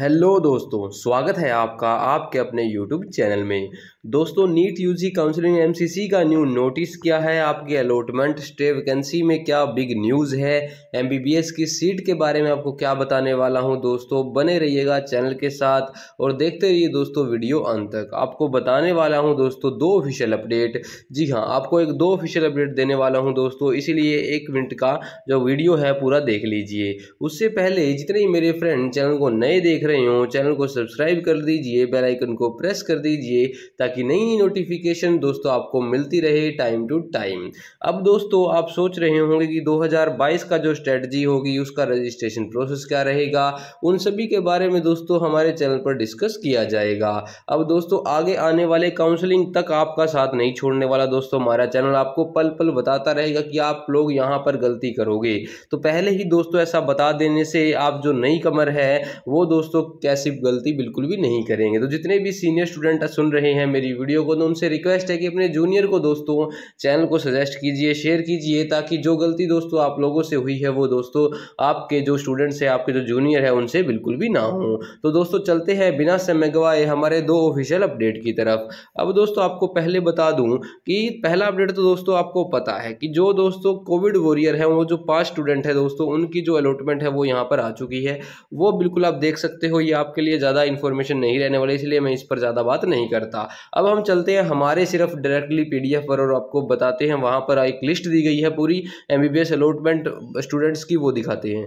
hello दोस्तों स्वागत है आपका आपके अपने यूट्यूब चैनल में दोस्तों नीट यूजी काउंसलिंग एमसीसी का न्यू नोटिस क्या है आपके अलॉटमेंट स्टे वैकेंसी में क्या बिग न्यूज़ है एमबीबीएस की सीट के बारे में आपको क्या बताने वाला हूं दोस्तों बने रहिएगा चैनल के साथ और देखते रहिए दोस्तों वीडियो अंत तक आपको बताने वाला हूँ दोस्तों दो ऑफिशियल अपडेट जी हाँ आपको एक दो ऑफिशियल अपडेट देने वाला हूँ दोस्तों इसीलिए एक मिनट का जो वीडियो है पूरा देख लीजिए उससे पहले जितने ही मेरे फ्रेंड चैनल को नए देख देख रहे हो चैनल को सब्सक्राइब कर दीजिए बेल आइकन को प्रेस कर दीजिए ताकि नई नोटिफिकेशन दोस्तों आपको मिलती रहे टाइम टू टाइम अब दोस्तों आप सोच रहे होंगे कि 2022 का जो स्ट्रेटजी होगी उसका रजिस्ट्रेशन प्रोसेस क्या रहेगा उन सभी के बारे में दोस्तों हमारे चैनल पर डिस्कस किया जाएगा अब दोस्तों आगे आने वाले काउंसलिंग तक आपका साथ नहीं छोड़ने वाला दोस्तों हमारा चैनल आपको पल पल बताता रहेगा कि आप लोग यहाँ पर गलती करोगे तो पहले ही दोस्तों ऐसा बता देने से आप जो नई कमर है वो दोस्तों दोस्तों कैसी गलती बिल्कुल भी नहीं करेंगे तो जितने भी सीनियर स्टूडेंट सुन रहे हैं मेरी वीडियो को तो उनसे रिक्वेस्ट है कि अपने जूनियर को दोस्तों चैनल को सजेस्ट कीजिए शेयर कीजिए ताकि जो गलती दोस्तों आप लोगों से हुई है वो दोस्तों आपके जो स्टूडेंट्स हैं आपके जो जूनियर है उनसे बिल्कुल भी ना हो तो दोस्तों चलते हैं बिना समय गवाए हमारे दो ऑफिशियल अपडेट की तरफ अब दोस्तों आपको पहले बता दूं कि पहला अपडेट तो दोस्तों आपको पता है कि जो दोस्तों कोविड वॉरियर है वो जो पाँच स्टूडेंट है दोस्तों उनकी जो अलॉटमेंट है वो यहाँ पर आ चुकी है वो बिल्कुल आप देख सकते सकते हो ये आपके लिए ज़्यादा इन्फॉर्मेशन नहीं रहने वाली इसलिए मैं इस पर ज़्यादा बात नहीं करता अब हम चलते हैं हमारे सिर्फ डायरेक्टली पी पर और आपको बताते हैं वहाँ पर एक लिस्ट दी गई है पूरी एम बी अलॉटमेंट स्टूडेंट्स की वो दिखाते हैं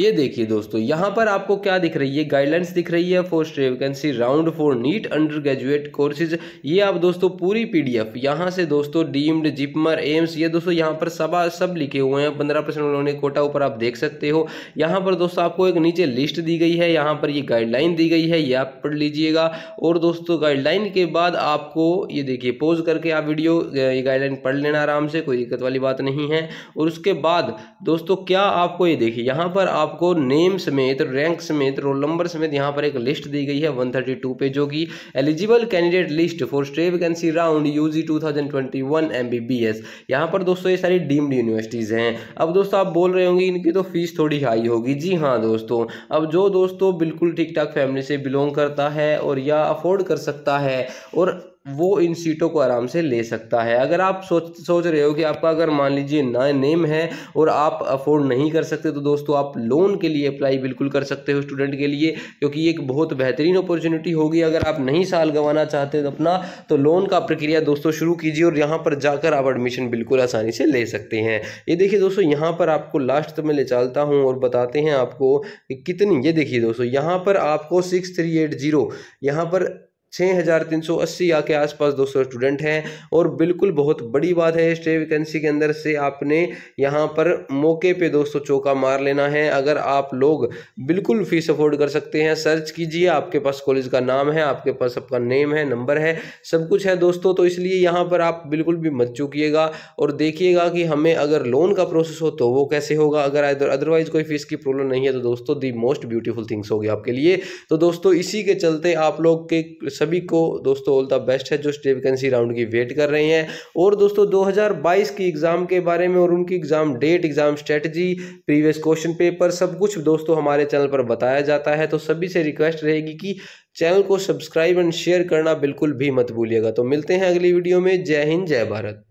ये देखिए दोस्तों यहाँ पर आपको क्या दिख रही है गाइडलाइंस दिख रही है for vacancy round four NEET undergraduate courses ये आप दोस्तों पूरी पीडीएफ यहाँ से दोस्तों डीम्ड जिपमर एम्स ये दोस्तों यहाँ पर सब सब लिखे हुए हैं पंद्रह परसेंट उन्होंने कोटा ऊपर आप देख सकते हो यहाँ पर दोस्तों आपको एक नीचे लिस्ट दी गई है यहाँ पर ये गाइडलाइन दी गई है ये आप पढ़ लीजिएगा और दोस्तों गाइडलाइन के बाद आपको ये देखिए पोज करके आप वीडियो ये गाइडलाइन पढ़ लेना आराम से कोई दिक्कत वाली बात नहीं है और उसके बाद दोस्तों क्या आपको ये देखिए यहाँ पर आप आपको नेम समेत रैंक समेत रोल नंबर समेत यहाँ पर एक लिस्ट दी गई है 132 पे जो कि eligible candidate list for stay vacancy round U G two thousand twenty one M B B S यहाँ पर दोस्तों ये सारी डीम्ड यूनिवर्सिटीज़ हैं अब दोस्तों आप बोल रहे होंगे इनकी तो फीस थोड़ी हाई होगी जी हाँ दोस्तों अब जो दोस्तों बिल्कुल ठीक ठाक फैमिली से बिलोंग करता है और या अफोर्ड कर सकता है और वो इन सीटों को आराम से ले सकता है अगर आप सोच सोच रहे हो कि आपका अगर मान लीजिए ना नेम है और आप अफोर्ड नहीं कर सकते तो दोस्तों आप लोन के लिए अप्लाई बिल्कुल कर सकते हो स्टूडेंट के लिए क्योंकि ये एक बहुत बेहतरीन अपॉर्चुनिटी होगी अगर आप नहीं साल गंवाना चाहते तो अपना तो लोन का प्रक्रिया दोस्तों शुरू कीजिए और यहाँ पर जाकर आप एडमिशन बिल्कुल आसानी से ले सकते हैं ये देखिए दोस्तों यहाँ पर आपको लास्ट तक मैं ले चलता हूँ और बताते हैं आपको कितनी ये देखिए दोस्तों यहाँ पर आपको सिक्स थ्री एट जीरो यहाँ पर छः हज़ार तीन सौ अस्सी या के आसपास दो सौ स्टूडेंट हैं और बिल्कुल बहुत बड़ी बात है स्टे वैकेंसी के अंदर से आपने यहाँ पर मौके पे दोस्तों चौका मार लेना है अगर आप लोग बिल्कुल फीस अफोर्ड कर सकते हैं सर्च कीजिए आपके पास कॉलेज का नाम है आपके पास आपका नेम है नंबर है सब कुछ है दोस्तों तो इसलिए यहाँ पर आप बिल्कुल भी मत चुकीगा और देखिएगा कि हमें अगर लोन का प्रोसेस हो तो वो कैसे होगा अगर अदरवाइज़ कोई फीस की प्रॉब्लम नहीं है तो दोस्तों दी मोस्ट ब्यूटीफुल थिंग्स होगी आपके लिए तो दोस्तों इसी के चलते आप लोग के सभी को दोस्तों ऑल द बेस्ट है जो स्टे वैकेंसी राउंड की वेट कर रहे हैं और दोस्तों 2022 की एग्ज़ाम के बारे में और उनकी exam date exam strategy previous question paper सब कुछ दोस्तों हमारे चैनल पर बताया जाता है तो सभी से रिक्वेस्ट रहेगी कि चैनल को सब्सक्राइब एंड शेयर करना बिल्कुल भी मत भूलिएगा तो मिलते हैं अगली वीडियो में जय हिंद जय भारत